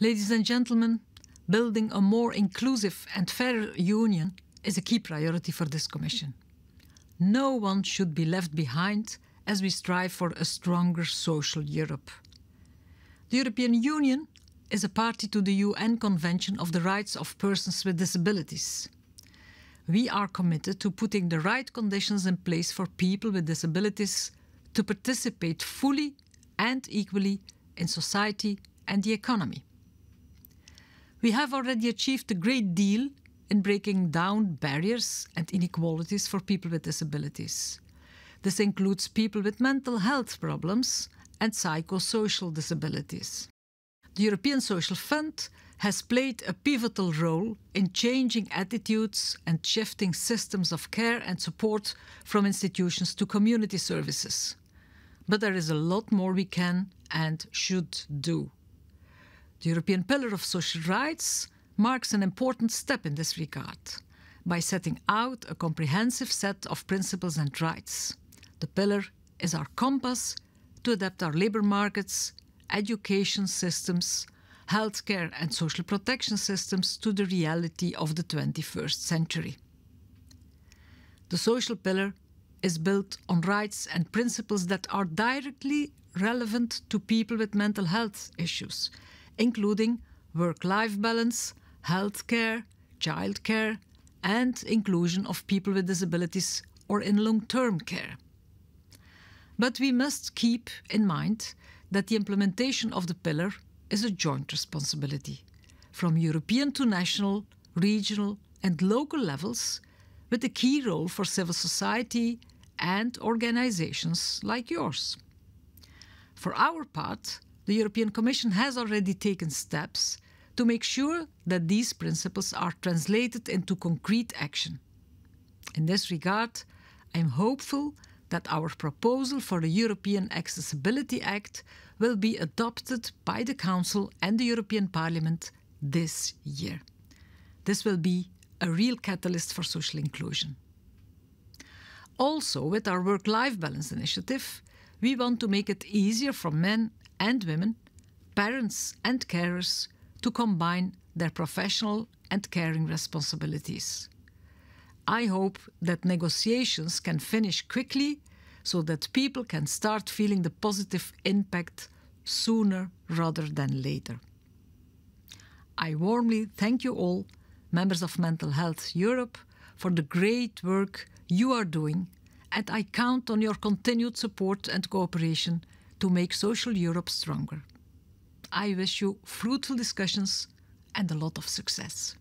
Ladies and gentlemen, building a more inclusive and fairer union is a key priority for this Commission. No one should be left behind as we strive for a stronger social Europe. The European Union is a party to the UN Convention of the Rights of Persons with Disabilities. We are committed to putting the right conditions in place for people with disabilities to participate fully and equally in society and the economy. We have already achieved a great deal in breaking down barriers and inequalities for people with disabilities. This includes people with mental health problems and psychosocial disabilities. The European Social Fund has played a pivotal role in changing attitudes and shifting systems of care and support from institutions to community services. But there is a lot more we can and should do. The European Pillar of Social Rights marks an important step in this regard by setting out a comprehensive set of principles and rights. The pillar is our compass to adapt our labour markets, education systems, healthcare and social protection systems to the reality of the 21st century. The social pillar is built on rights and principles that are directly relevant to people with mental health issues including work life balance, healthcare, childcare, and inclusion of people with disabilities or in long term care. But we must keep in mind that the implementation of the pillar is a joint responsibility from European to national, regional, and local levels, with a key role for civil society and organizations like yours. For our part, the European Commission has already taken steps to make sure that these principles are translated into concrete action. In this regard, I am hopeful that our proposal for the European Accessibility Act will be adopted by the Council and the European Parliament this year. This will be a real catalyst for social inclusion. Also, with our work life balance initiative, we want to make it easier for men and women, parents and carers to combine their professional and caring responsibilities. I hope that negotiations can finish quickly so that people can start feeling the positive impact sooner rather than later. I warmly thank you all, members of Mental Health Europe, for the great work you are doing, and I count on your continued support and cooperation to make social Europe stronger. I wish you fruitful discussions and a lot of success.